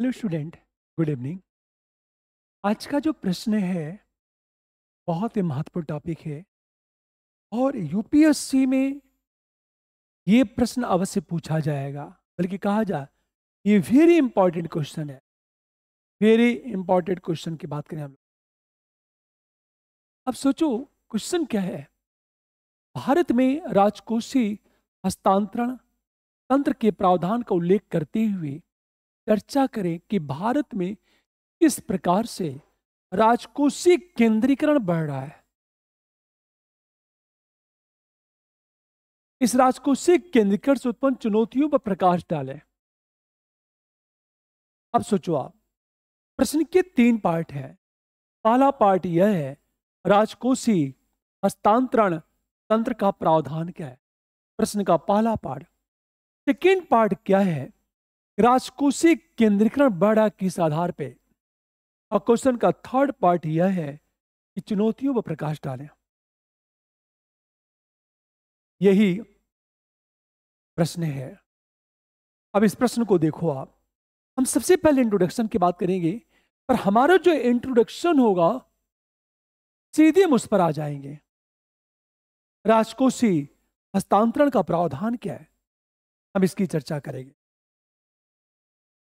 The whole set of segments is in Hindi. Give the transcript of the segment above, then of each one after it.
हेलो स्टूडेंट गुड इवनिंग आज का जो प्रश्न है बहुत ही महत्वपूर्ण टॉपिक है और यूपीएससी में ये प्रश्न अवश्य पूछा जाएगा बल्कि कहा जा ये वेरी इंपॉर्टेंट क्वेश्चन है वेरी इंपॉर्टेंट क्वेश्चन की बात करें हम लोग अब सोचो क्वेश्चन क्या है भारत में राजकोषीय हस्तांतरण तंत्र के प्रावधान का उल्लेख करते हुए चर्चा करें कि भारत में किस प्रकार से राजकोषीय केंद्रीकरण बढ़ रहा है इस राजकोषीय केंद्रीकरण से उत्पन्न चुनौतियों पर प्रकाश डालें अब सोचो आप प्रश्न के तीन पार्ट है पहला पार्ट यह है राजकोषीय हस्तांतरण तंत्र का प्रावधान क्या है प्रश्न का पहला पार्ट सेकेंड पार्ट क्या है राजकोषी केंद्रीकरण बढ़ा किस आधार पे और क्वेश्चन का थर्ड पार्ट यह है कि चुनौतियों पर प्रकाश डालें यही प्रश्न है अब इस प्रश्न को देखो आप हम सबसे पहले इंट्रोडक्शन की बात करेंगे पर हमारा जो इंट्रोडक्शन होगा सीधे हम उस पर आ जाएंगे राजकोषी हस्तांतरण का प्रावधान क्या है हम इसकी चर्चा करेंगे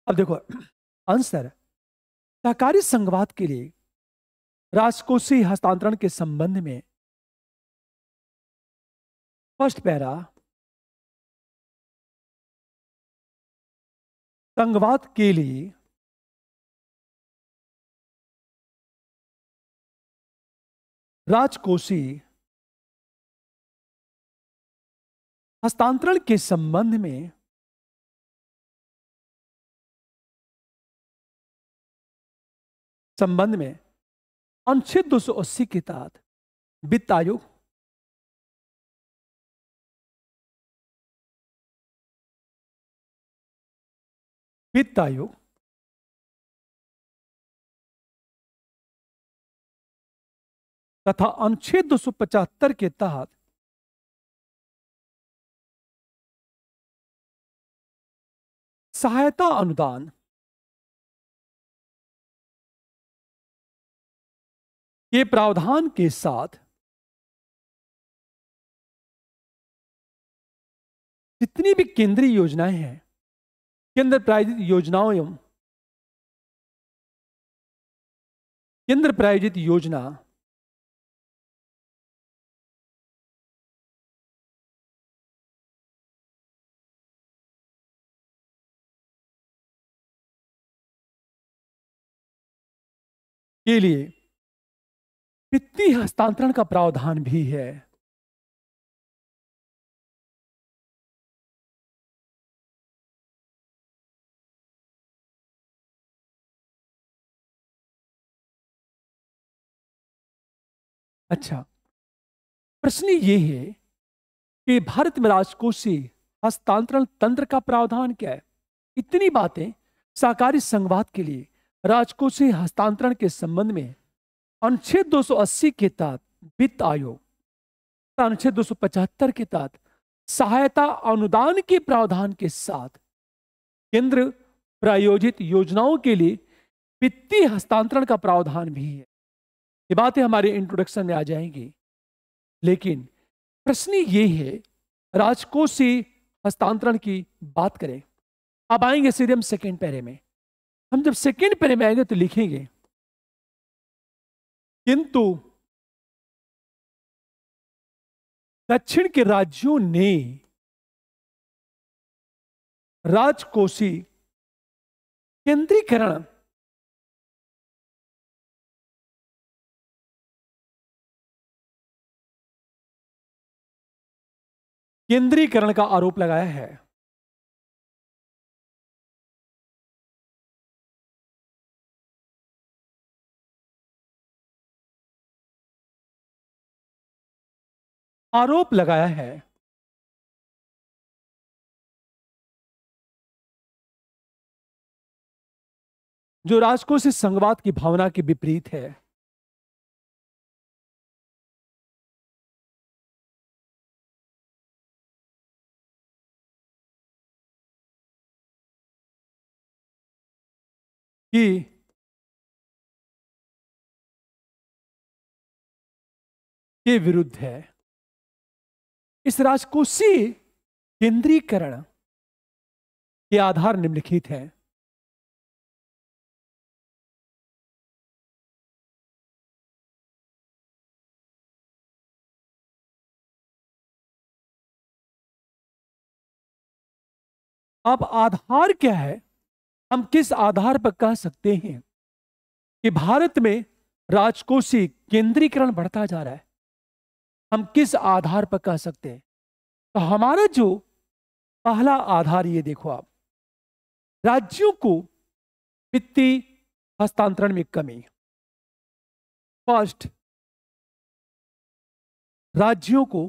अब देखो आंसर सहकारी संघवाद के लिए राजकोषीय हस्तांतरण के संबंध में फर्स्ट पैरा संघवाद के लिए राजकोषीय हस्तांतरण के संबंध में संबंध में अनुच्छेद दो सौ अस्सी के तहत वित्त आयोग वित्त आयोग तथा अनुच्छेद दो सौ पचहत्तर के तहत सहायता अनुदान के प्रावधान के साथ जितनी भी केंद्रीय योजनाएं हैं केंद्र प्रायोजित योजनाओं एवं केंद्र प्रायोजित योजना के लिए वित्तीय हस्तांतरण का प्रावधान भी है अच्छा प्रश्न ये है कि भारत में राजकोषी हस्तांतरण तंत्र का प्रावधान क्या है इतनी बातें सहकारी संघवाद के लिए राजकोषी हस्तांतरण के संबंध में अनुच्छेद 280 के तहत वित्त आयोग अनुच्छेद दो के तहत सहायता अनुदान के प्रावधान के साथ केंद्र प्रायोजित योजनाओं के लिए वित्तीय हस्तांतरण का प्रावधान भी है ये बातें हमारे इंट्रोडक्शन में आ जाएंगी लेकिन प्रश्न ये है राजकोषीय हस्तांतरण की बात करें अब आएंगे सीधे हम सेकेंड पैरे में हम जब सेकेंड पैरे में आएंगे तो लिखेंगे किंतु दक्षिण के राज्यों ने राजकोषी केंद्रीकरण केंद्रीकरण का आरोप लगाया है आरोप लगाया है जो राजकोष से की भावना के विपरीत है कि के विरुद्ध है इस राजकोषीय केंद्रीकरण के आधार निम्नलिखित है अब आधार क्या है हम किस आधार पर कह सकते हैं कि भारत में राजकोषीय केंद्रीकरण बढ़ता जा रहा है हम किस आधार पर कह सकते हैं तो हमारा जो पहला आधार ये देखो आप राज्यों को वित्तीय हस्तांतरण में कमी फर्स्ट राज्यों को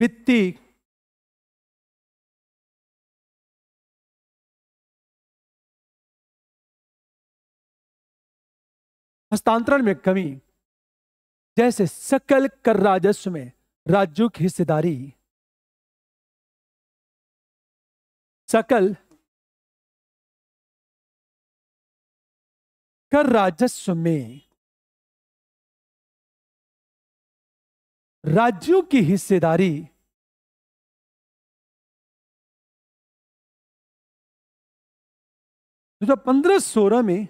वित्तीय हस्तांतरण में कमी जैसे सकल कर राजस्व में राज्यों की हिस्सेदारी सकल कर राजस्व में राज्यों की हिस्सेदारी पंद्रह सोलह में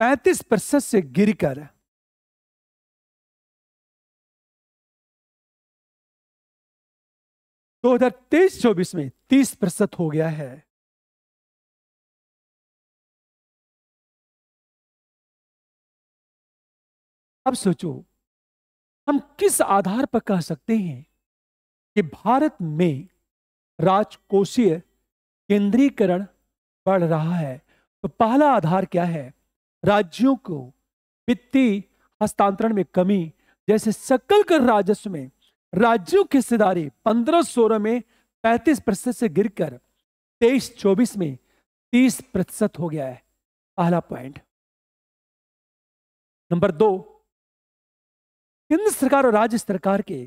पैंतीस प्रतिशत से गिरकर दो हजार तेईस चौबीस में तीस प्रतिशत हो गया है अब सोचो हम किस आधार पर कह सकते हैं कि भारत में राजकोषीय केंद्रीकरण बढ़ रहा है तो पहला आधार क्या है राज्यों को वित्तीय हस्तांतरण में कमी जैसे सकल कर राजस्व में राज्यों की हिस्सेदारी पंद्रह सोलह में पैंतीस प्रतिशत से गिरकर तेईस चौबीस में तीस प्रतिशत हो गया है पहला पॉइंट नंबर दो केंद्र सरकार और राज्य सरकार के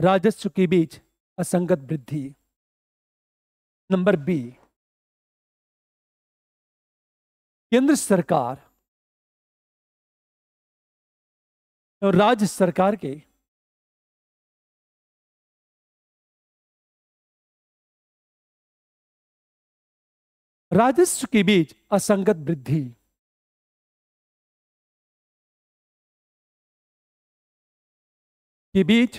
राजस्व के बीच असंगत वृद्धि नंबर बी केंद्र सरकार और राज्य सरकार के राजस्व के बीच असंगत वृद्धि के बीच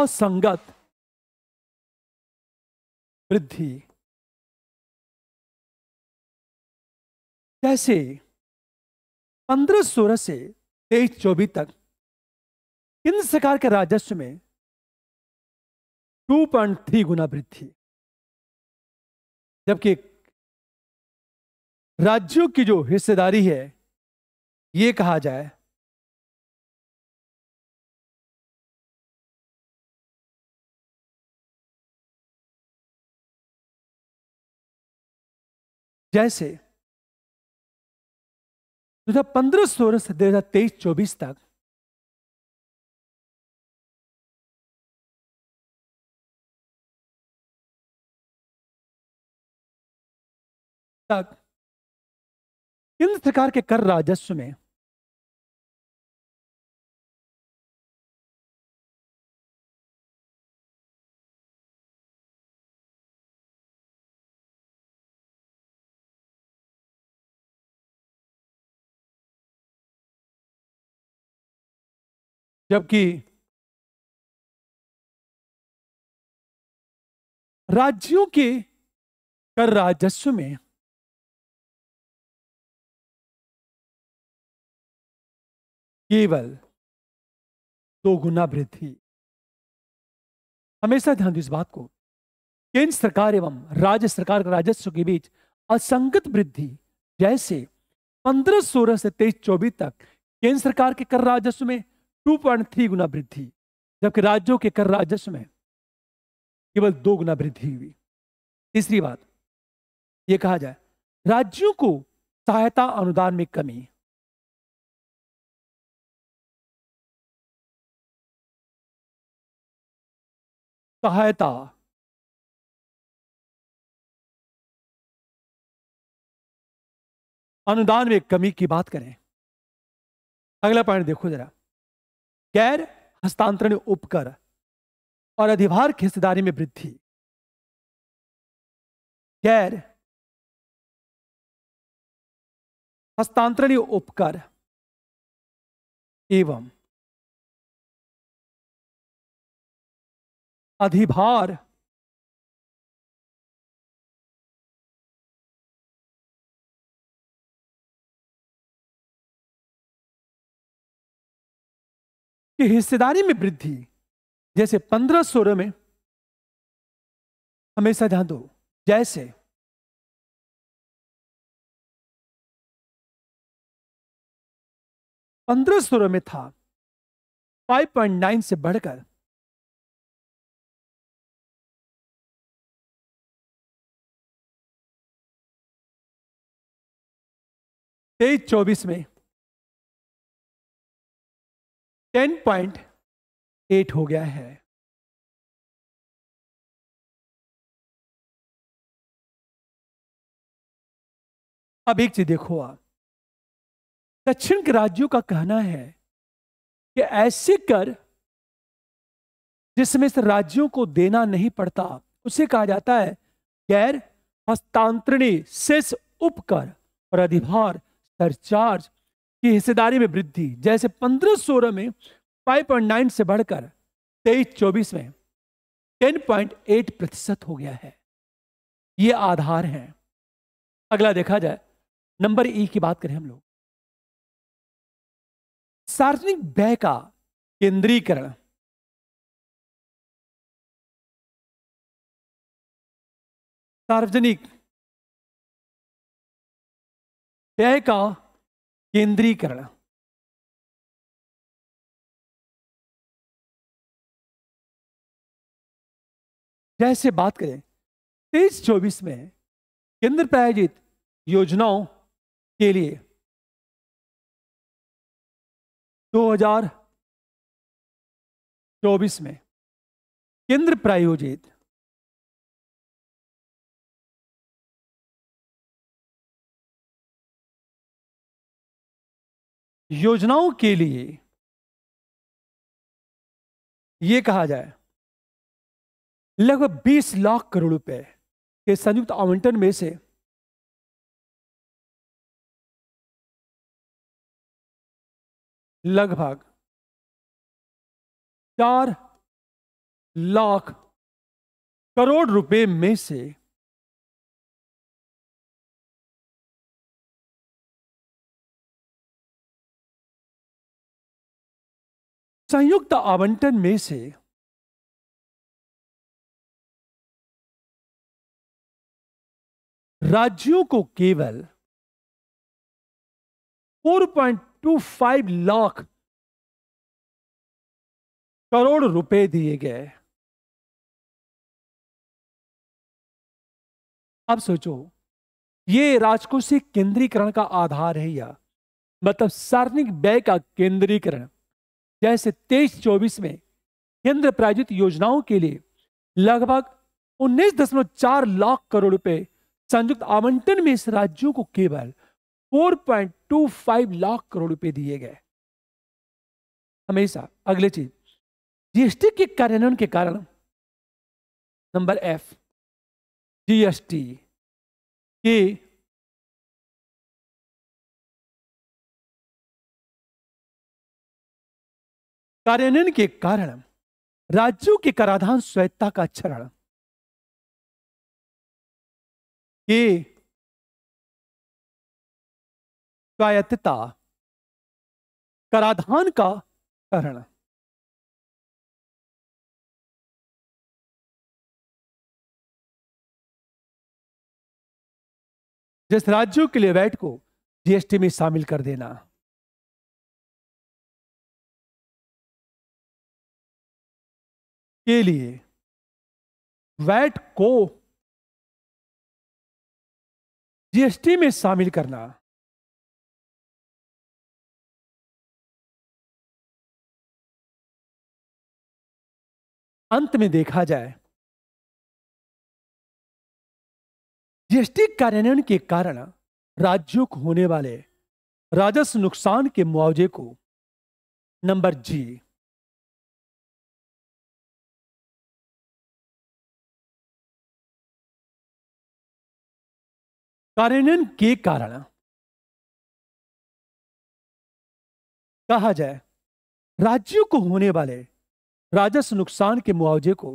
असंगत वृद्धि जैसे पंद्रह सोलह से तेईस चौबीस तक केंद्र सरकार के राजस्व में 2.3 गुना वृद्धि जबकि राज्यों की जो हिस्सेदारी है ये कहा जाए जैसे दो हजार पंद्रह सोलह से दो हजार तेईस चौबीस तक तक केंद्र सरकार के कर राजस्व में जबकि राज्यों के कर राजस्व में केवल दो गुना वृद्धि हमेशा ध्यान दो इस बात को केंद्र सरकार एवं राज्य सरकार का राजस्व के बीच असंगत वृद्धि जैसे 15 सोलह से 23-24 तक केंद्र सरकार के कर राजस्व में 2.3 गुना वृद्धि जबकि राज्यों के कर राजस्व में केवल दो गुना वृद्धि हुई तीसरी बात यह कहा जाए राज्यों को सहायता अनुदान में कमी सहायता अनुदान में कमी की बात करें अगला पॉइंट देखो जरा गैर हस्तांतरण उपकर और अधिभार की हिस्सेदारी में वृद्धि गैर हस्तांतरणीय उपकर एवं अधिभार की हिस्सेदारी में वृद्धि जैसे पंद्रह सोलह में हमेशा ध्यान दो जैसे पंद्रह सोलह में था 5.9 से बढ़कर तेईस चौबीस में टेन पॉइंट एट हो गया है अब एक चीज देखो आप दक्षिण के राज्यों का कहना है कि ऐसे कर जिसमें से राज्यों को देना नहीं पड़ता उसे कहा जाता है गैर हस्तांतरणी शेष उपकर और अधिभार चार्ज की हिस्सेदारी में वृद्धि जैसे पंद्रह सोलह में फाइव पॉइंट नाइन से बढ़कर तेईस चौबीस में टेन पॉइंट एट प्रतिशत हो गया है ये आधार है अगला देखा जाए नंबर ई की बात करें हम लोग सार्वजनिक व्यय का केंद्रीकरण सार्वजनिक व्यय का केंद्रीकरण जैसे बात करें तेईस चौबीस में केंद्र प्रायोजित योजनाओं के लिए 2024 में केंद्र प्रायोजित योजनाओं के लिए यह कहा जाए लगभग 20 लाख करोड़ रुपए के संयुक्त आवंटन में से लगभग चार लाख करोड़ रुपए में से संयुक्त आवंटन में से राज्यों को केवल 4.25 लाख करोड़ रुपए दिए गए अब सोचो ये राजकोषीय केंद्रीकरण का आधार है या मतलब सार्वजनिक व्यय का केंद्रीकरण जैसे तेईस चौबीस में केंद्र प्रायोजित योजनाओं के लिए लगभग उन्नीस दशमलव चार लाख करोड़ रुपए संयुक्त आवंटन में इस राज्यों को केवल 4.25 लाख करोड़ रुपए दिए गए हमेशा अगले चीज जीएसटी के कार्यान्वयन के कारण नंबर एफ जीएसटी के कार्यान्वयन के कारण राज्यों के कराधान स्वायत्ता का चरण ये स्वायत्तता कराधान का कारण जिस राज्यों के लिए वैट को जीएसटी में शामिल कर देना के लिए वैट को जीएसटी में शामिल करना अंत में देखा जाए जीएसटी कार्यान्वयन के कारण राज्यों को होने वाले राजस्व नुकसान के मुआवजे को नंबर जी कार्यान्वयन के कारण कहा जाए राज्यों को होने वाले राजस्व नुकसान के मुआवजे को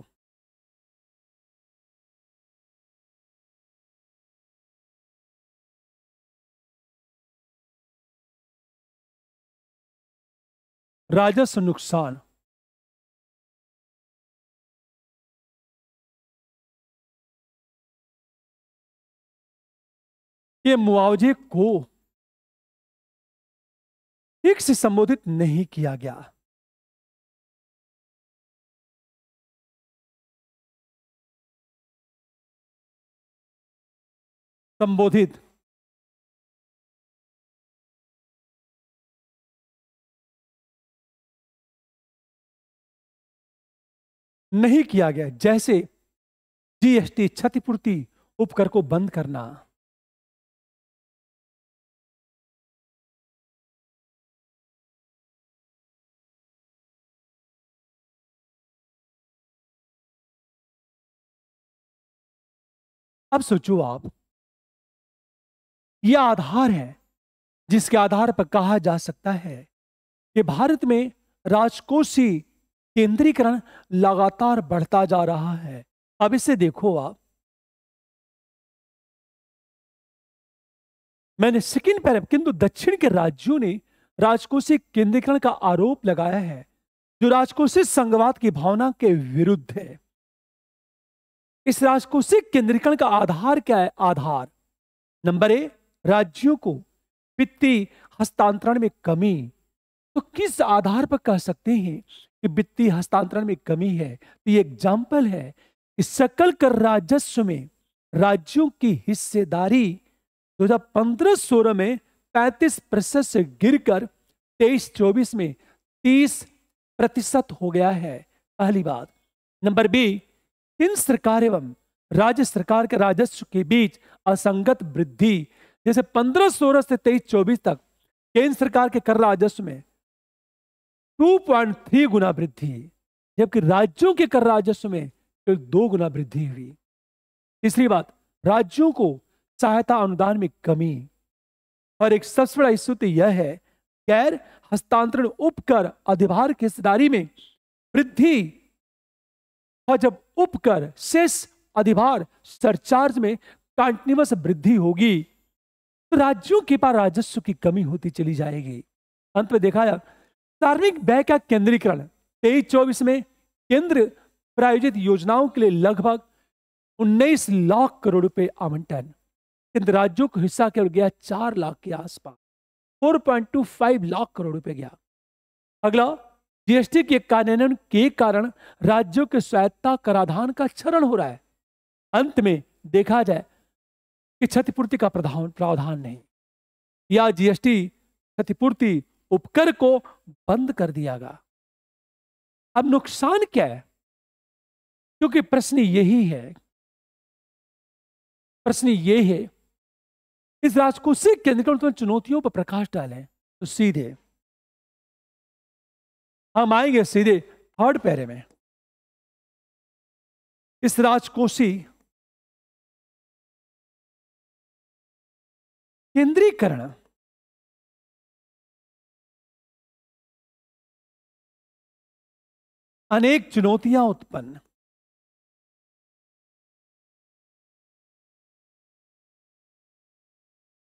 राजस्व नुकसान ये मुआवजे को ठीक से संबोधित नहीं किया गया संबोधित नहीं किया गया जैसे जीएसटी क्षतिपूर्ति उपकर को बंद करना अब सोचो आप यह आधार है जिसके आधार पर कहा जा सकता है कि भारत में राजकोषीय केंद्रीकरण लगातार बढ़ता जा रहा है अब इसे देखो आप मैंने सेकंड पैर किंतु दक्षिण के राज्यों ने राजकोषीय केंद्रीकरण का आरोप लगाया है जो राजकोषीय संघवाद की भावना के विरुद्ध है इस राजकोषिक केंद्रीकरण का आधार क्या है आधार नंबर ए राज्यों को वित्तीय हस्तांतरण में कमी तो किस आधार पर कह सकते हैं कि वित्तीय हस्तांतरण में कमी है तो ये एग्जाम्पल है कि सकल कर राजस्व में राज्यों की हिस्सेदारी 2015-16 में 35 प्रतिशत से गिरकर 23-24 में 30 प्रतिशत हो गया है पहली बात नंबर बी केंद्र सरकार एवं राज्य सरकार के राजस्व के बीच असंगत वृद्धि जैसे पंद्रह सोलह से तेईस चौबीस तक केंद्र सरकार के कर राजस्व में 2.3 गुना वृद्धि जबकि राज्यों के कर राजस्व में केवल दो गुना वृद्धि हुई तीसरी बात राज्यों को सहायता अनुदान में कमी और एक सबसे बड़ा इश्यू तो यह है गैर हस्तांतरण उपकर अधिभार की हिस्सेदारी में वृद्धि और जब उपकर शेष अधिभार सरचार्ज में कंटिन्यूस वृद्धि होगी तो राज्यों के पास राजस्व की कमी होती चली जाएगी अंत में देखा कार्मिक व्यय का केंद्रीकरण तेईस चौबीस में केंद्र प्रायोजित योजनाओं के लिए लगभग उन्नीस लाख करोड़ रुपए आवंटन केंद्र राज्यों का हिस्सा केवल गया चार लाख के आसपास 4.25 लाख करोड़ रुपए गया अगला जीएसटी के कार्यान्वयन के कारण राज्यों के स्वायत्ता कराधान का क्षरण हो रहा है अंत में देखा जाए कि क्षतिपूर्ति का प्रावधान नहीं या जीएसटी क्षतिपूर्ति उपकर को बंद कर दिया गया अब नुकसान क्या है क्योंकि प्रश्न यही है प्रश्न ये है इस राजकोषीय केंद्रीकरण चुनौतियों पर प्रकाश डालें तो सीधे हम आएंगे सीधे थर्ड पैरे में इस राजकोषी केंद्रीकरण अनेक चुनौतियां उत्पन्न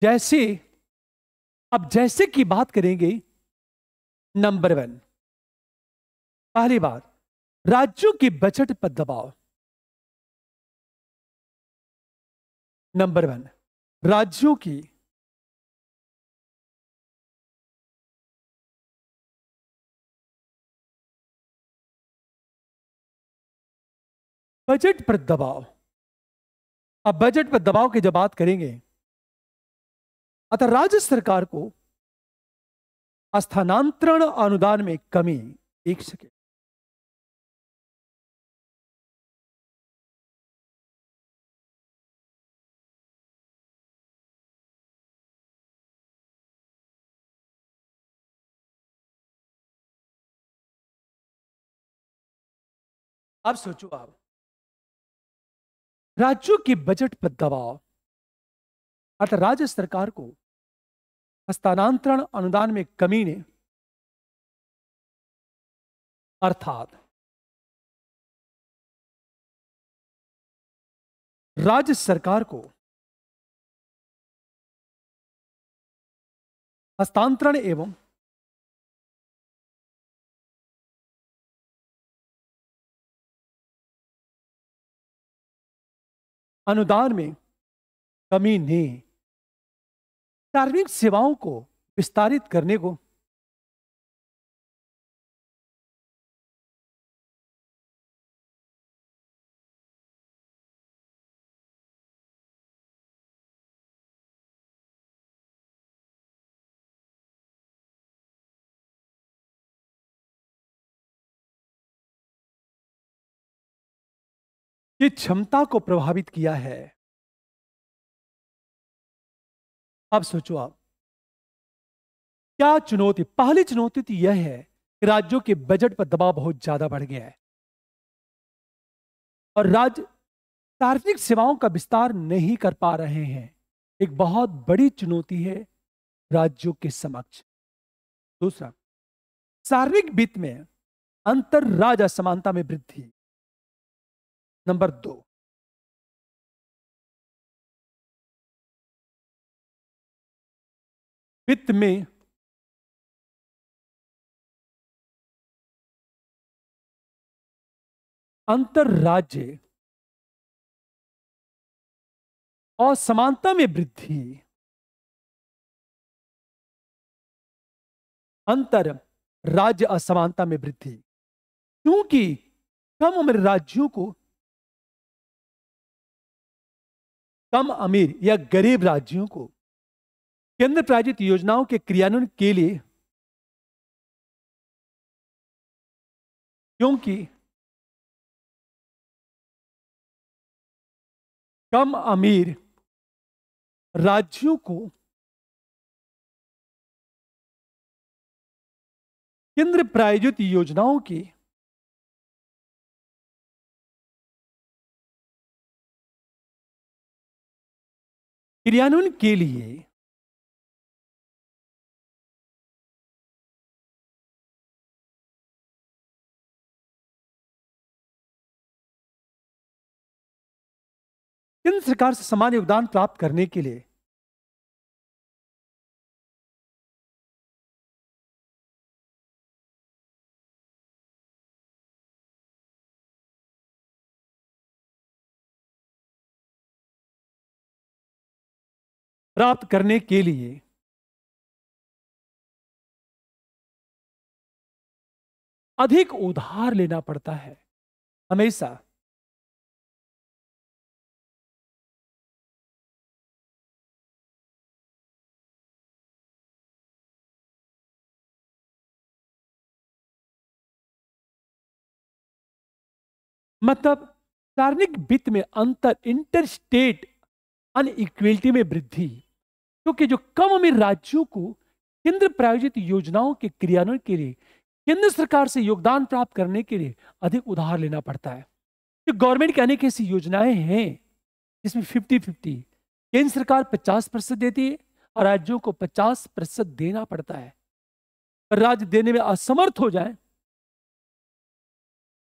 जैसे अब जैसे की बात करेंगे नंबर वन पहली बात राज्यों के बजट पर दबाव नंबर वन राज्यों की बजट पर दबाव अब बजट पर दबाव की जब बात करेंगे अतः राज्य सरकार को स्थानांतरण अनुदान में कमी देख सके अब सोचो आप राज्यों के बजट पर दबाव अर्थात राज्य सरकार को हस्तांतरण अनुदान में कमी ने अर्थात राज्य सरकार को हस्तांतरण एवं अनुदान में कमी नहीं सार्वजनिक सेवाओं को विस्तारित करने को की क्षमता को प्रभावित किया है अब सोचो आप क्या चुनौती पहली चुनौती तो यह है कि राज्यों के बजट पर दबाव बहुत ज्यादा बढ़ गया है और राज्य सार्वजनिक सेवाओं का विस्तार नहीं कर पा रहे हैं एक बहुत बड़ी चुनौती है राज्यों के समक्ष दूसरा सार्वजनिक वित्त में अंतर राज्य असमानता में वृद्धि नंबर दो वित्त में अंतरराज्य और समानता में वृद्धि अंतर राज्य असमानता में वृद्धि क्योंकि कम उम्र राज्यों को कम अमीर या गरीब राज्यों को केंद्र प्रायोजित योजनाओं के क्रियान्वयन के लिए क्योंकि कम अमीर राज्यों को केंद्र प्रायोजित योजनाओं की क्रियान्वयन के लिए केंद्र सरकार से समान योगदान प्राप्त करने के लिए प्राप्त करने के लिए अधिक उधार लेना पड़ता है हमेशा मतलब सार्वजनिक वित्त में अंतर इंटरस्टेट अन अनइक्वलिटी में वृद्धि क्योंकि जो कम अमीर राज्यों को केंद्र प्रायोजित योजनाओं के क्रियान्वयन के लिए केंद्र सरकार से योगदान प्राप्त करने के लिए अधिक उधार लेना पड़ता है तो गवर्नमेंट की अनेक ऐसी योजनाएं हैं जिसमें फिफ्टी फिफ्टी केंद्र सरकार पचास प्रतिशत देती है और राज्यों को पचास प्रतिशत देना पड़ता है राज्य देने में असमर्थ हो जाए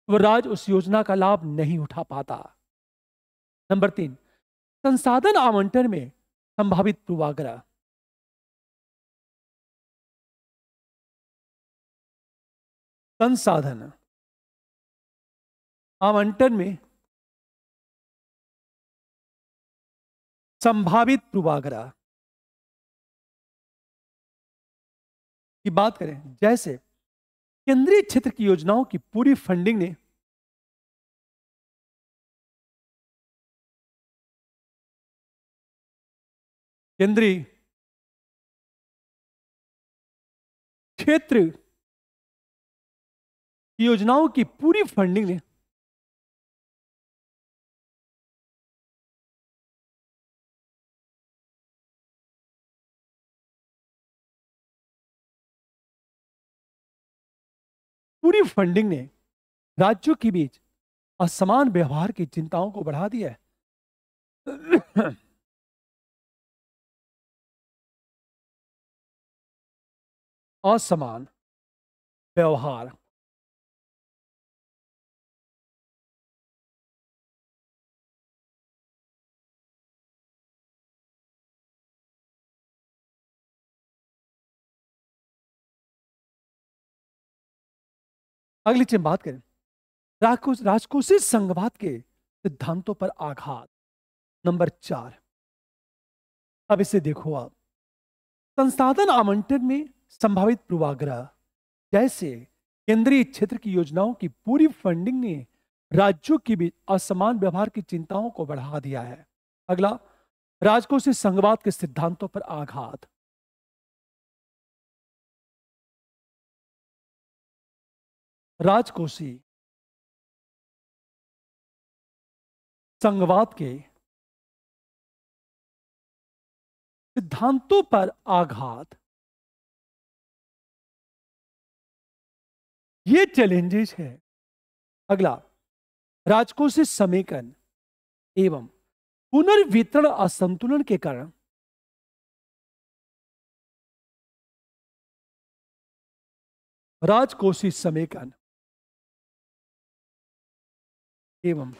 वह राज्य उस योजना का लाभ नहीं उठा पाता नंबर तीन संसाधन आवंटन में संभावित पूर्वाग्रह संसाधन आवंटन में संभावित पूर्वाग्रह की बात करें जैसे केंद्रीय क्षेत्र की योजनाओं की पूरी फंडिंग ने केंद्रीय क्षेत्र योजनाओं की पूरी फंडिंग ने पूरी फंडिंग ने राज्यों के बीच असमान व्यवहार की चिंताओं को बढ़ा दिया है असमान व्यवहार अगली चीज बात करें राजकोष राजकोषीय संघवाद के सिद्धांतों पर आघात नंबर चार अब इसे देखो आप संसाधन आवंटन में संभावित पूर्वाग्रह जैसे केंद्रीय क्षेत्र की योजनाओं की पूरी फंडिंग ने राज्यों के बीच असमान व्यवहार की चिंताओं को बढ़ा दिया है अगला राजकोषीय संघवाद के सिद्धांतों पर आघात राजकोषी संघवाद के सिद्धांतों पर आघात ये चैलेंजेस है अगला राजकोषीय समीकरण समेकन एवं पुनर्वितरण असंतुलन के कारण राजकोषीय समेकन एवं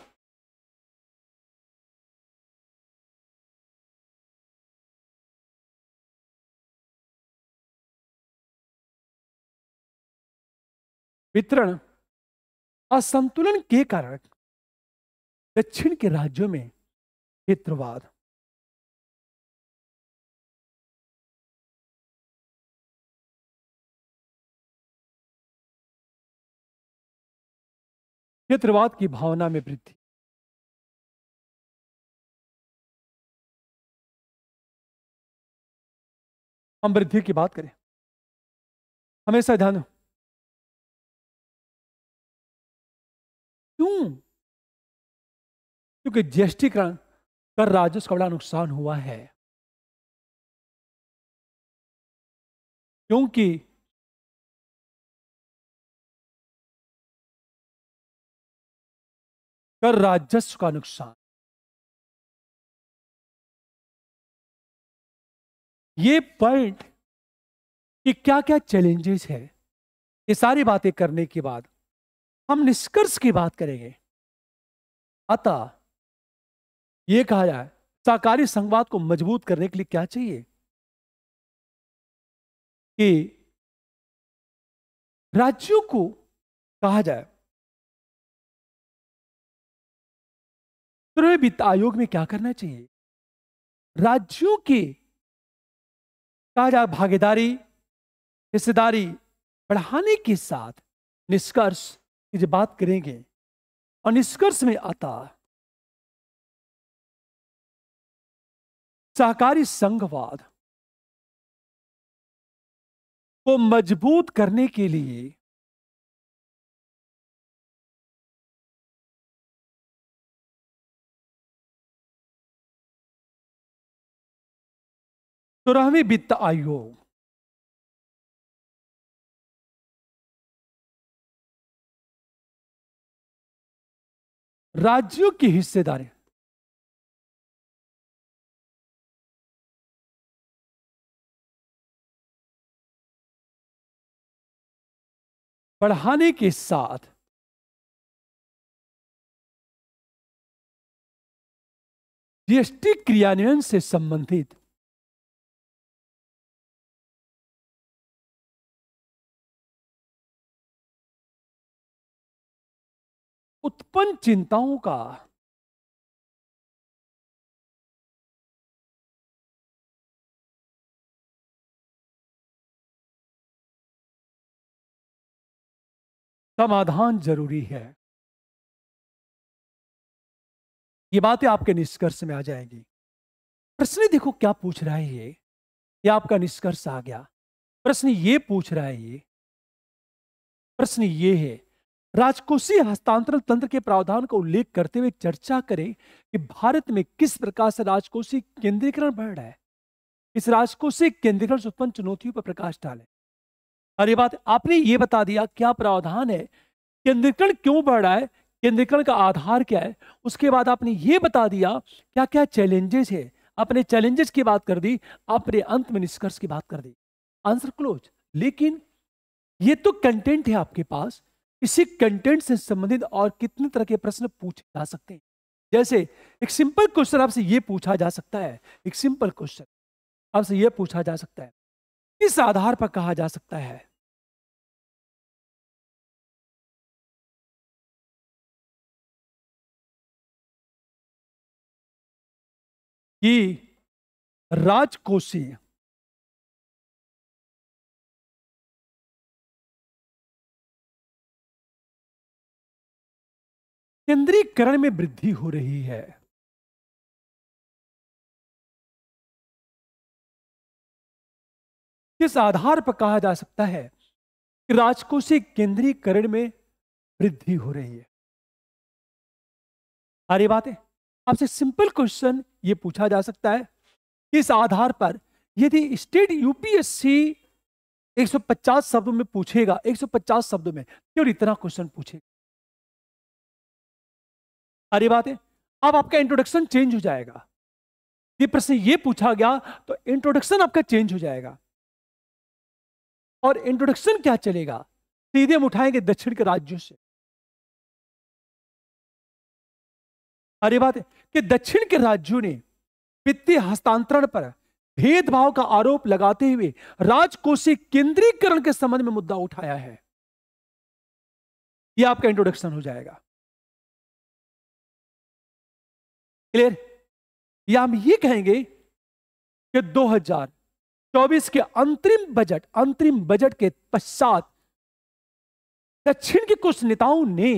वितरण असंतुलन के कारण दक्षिण के राज्यों में क्षेत्रवाद क्षेत्रवाद की भावना में वृद्धि हम वृद्धि की बात करें हमेशा ध्यान दो क्यों क्योंकि जीएसटी कर राजस्व का बड़ा नुकसान हुआ है क्योंकि कर राजस्व का नुकसान ये पॉइंट कि क्या क्या चैलेंजेस है ये सारी बातें करने के बाद हम निष्कर्ष की बात करेंगे अतः यह कहा जाए सहकारी संवाद को मजबूत करने के लिए क्या चाहिए कि राज्यों को कहा जाए राष्ट्रीय वित्त आयोग में क्या करना चाहिए राज्यों की कहा जाए भागीदारी हिस्सेदारी बढ़ाने के साथ निष्कर्ष की जब बात करेंगे और निष्कर्ष में आता सहकारी संघवाद को मजबूत करने के लिए सोलहवीं वित्त आयोग राज्यों की हिस्सेदारी बढ़ाने के साथ जीएसटी क्रियान्वयन से संबंधित उत्पन्न चिंताओं का समाधान जरूरी है ये बातें आपके निष्कर्ष में आ जाएंगी प्रश्न देखो क्या पूछ रहा है ये ये आपका निष्कर्ष आ गया प्रश्न ये पूछ रहा है ये प्रश्न ये है राजकोषीय हस्तांतरण तंत्र के प्रावधान का उल्लेख करते हुए चर्चा करें कि भारत में किस प्रकार से राजकोषीय केंद्रीकरण बढ़ रहा है इस राजकोषीय केंद्रीकरण से उत्पन्न चुनौतियों पर प्रकाश डालें अरे बात आपने ये बता दिया क्या प्रावधान है केंद्रीकरण क्यों बढ़ रहा है केंद्रीकरण का आधार क्या है उसके बाद आपने ये बता दिया क्या क्या चैलेंजेस है अपने चैलेंजेस की बात कर दी आपने अंत में निष्कर्ष की बात कर दी आंसर क्लोज लेकिन ये तो कंटेंट है आपके पास इसी कंटेंट से संबंधित और कितने तरह के प्रश्न पूछे जा सकते हैं जैसे एक सिंपल क्वेश्चन आपसे ये पूछा जा सकता है एक सिंपल क्वेश्चन आपसे ये पूछा जा सकता है किस आधार पर कहा जा सकता है कि राजकोषीय केंद्रीकरण में वृद्धि हो रही है किस आधार पर कहा जा सकता है कि राजकोषीय केंद्रीकरण में वृद्धि हो रही है सारी बातें आपसे सिंपल क्वेश्चन ये पूछा जा सकता है इस आधार पर यदि स्टेट यूपीएससी 150 शब्दों में पूछेगा 150 शब्दों में क्यों इतना क्वेश्चन पूछेगा आ बात है अब आपका इंट्रोडक्शन चेंज हो जाएगा ये प्रश्न ये पूछा गया तो इंट्रोडक्शन आपका चेंज हो जाएगा और इंट्रोडक्शन क्या चलेगा सीधे उठाएंगे दक्षिण के राज्यों से अरे बात है कि दक्षिण के राज्यों ने वित्तीय हस्तांतरण पर भेदभाव का आरोप लगाते हुए राजकोषीय केंद्रीकरण के संबंध में मुद्दा उठाया है यह आपका इंट्रोडक्शन हो जाएगा क्लियर या हम ये कहेंगे कि 2024 के अंतरिम बजट अंतरिम बजट के पश्चात दक्षिण के कुछ नेताओं ने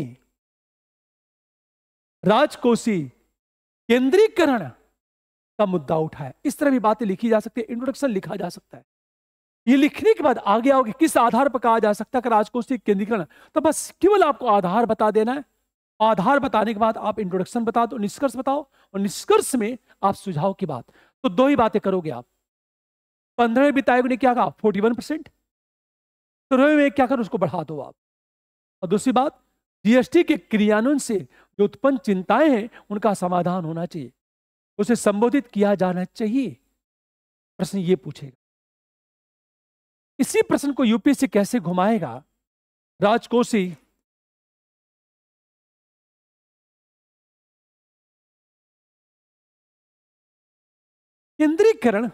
राजकोषी केंद्रीकरण का मुद्दा उठाया इस तरह की बातें लिखी जा सकती है इंट्रोडक्शन लिखा जा सकता है ये लिखने के बाद आगे आओगे किस आधार पर कहा जा सकता है कि राजकोषीय केंद्रीकरण तो बस केवल आपको आधार बता देना है आधार बताने के बाद आप इंट्रोडक्शन बता दो निष्कर्ष बताओ और निष्कर्ष में आप सुझाव की बात तो दो ही बातें करोगे आप पंद्रह वित्त ने क्या कहा फोर्टी वन परसेंट तेरह में क्या कर उसको बढ़ा दो आप और दूसरी बात जीएसटी के क्रियान्वयन से जो उत्पन्न चिंताएं हैं उनका समाधान होना चाहिए उसे संबोधित किया जाना चाहिए प्रश्न ये पूछेगा इसी प्रश्न को यूपीएससी कैसे घुमाएगा राजकोषी केंद्रीकरण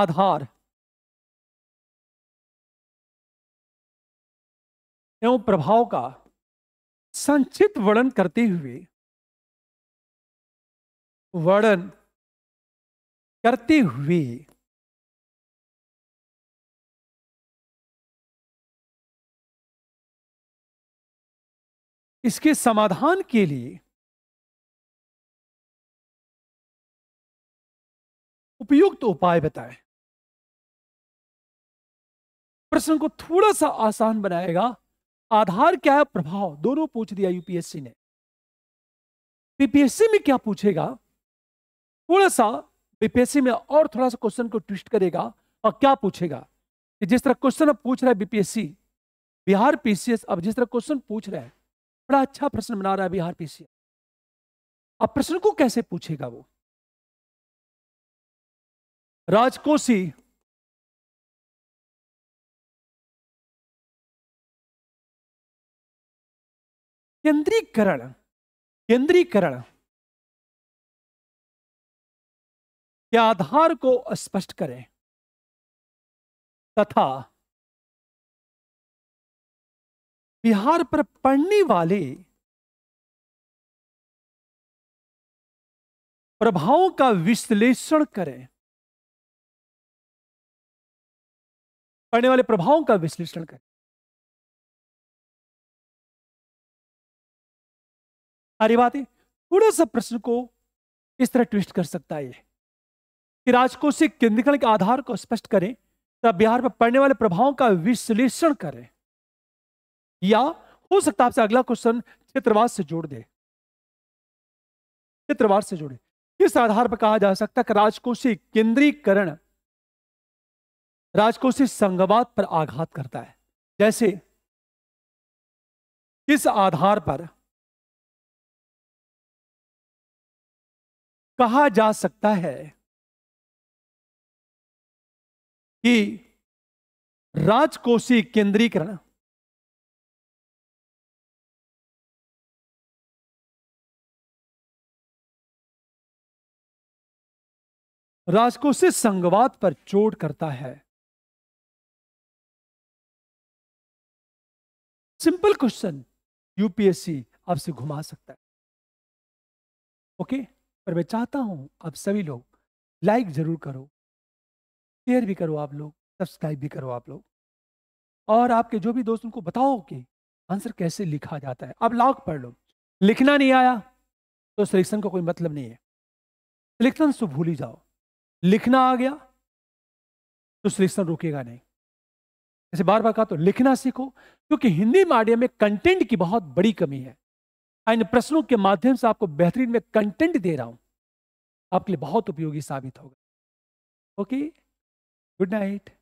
आधार एवं प्रभाव का संचित वर्णन करते हुए वर्णन करते हुए इसके समाधान के लिए उपयुक्त तो उपाय बताए प्रश्न को थोड़ा सा आसान बनाएगा आधार क्या है प्रभाव दोनों पूछ दिया यूपीएससी ने पीपीएससी में क्या पूछेगा थोड़ा सा बीपीएससी में और थोड़ा सा क्वेश्चन को ट्विस्ट करेगा और क्या पूछेगा कि जिस तरह क्वेश्चन अब पूछ रहा है बीपीएससी बिहार पीसीएस अब जिस तरह क्वेश्चन पूछ रहा है बड़ा अच्छा प्रश्न बना रहा है बिहार पीसीएस अब प्रश्न को कैसे पूछेगा वो राजकोषी केंद्रीकरण केंद्रीकरण के आधार को स्पष्ट करें तथा बिहार पर पड़ने वाले प्रभावों का विश्लेषण करें पड़ने वाले प्रभावों का विश्लेषण करें अरे बात है थोड़ा सा प्रश्न को इस तरह ट्विस्ट कर सकता है कि राजकोषीय केंद्रीकरण के आधार को स्पष्ट करें तथा बिहार पर पड़ने वाले प्रभावों का विश्लेषण करें या हो सकता है आपसे अगला क्वेश्चन क्षेत्रवाद से जोड़ दे क्षेत्रवाद से जोड़े किस आधार पर कहा जा सकता है कि राजकोषीय केंद्रीकरण राजकोषीय संगवाद पर आघात करता है जैसे किस आधार पर कहा जा सकता है कि राजकोषीय केंद्रीकरण राजकोषीय संघवाद पर चोट करता है सिंपल क्वेश्चन यूपीएससी आपसे घुमा सकता है ओके पर मैं चाहता हूं आप सभी लोग लाइक जरूर करो शेयर भी करो आप लोग सब्सक्राइब भी करो आप लोग और आपके जो भी दोस्त उनको बताओ कि आंसर कैसे लिखा जाता है आप लॉक पढ़ लो लिखना नहीं आया तो सिलेक्शन का को कोई मतलब नहीं है सिलेक्शन से तो भूल ही जाओ लिखना आ गया तो सिलेक्शन रुकेगा नहीं जैसे बार बार कहा तो लिखना सीखो क्योंकि हिंदी माध्यम में कंटेंट की बहुत बड़ी कमी है हाँ, इन प्रश्नों के माध्यम से आपको बेहतरीन में कंटेंट दे रहा हूं आपके लिए बहुत उपयोगी साबित होगा ओके गुड नाइट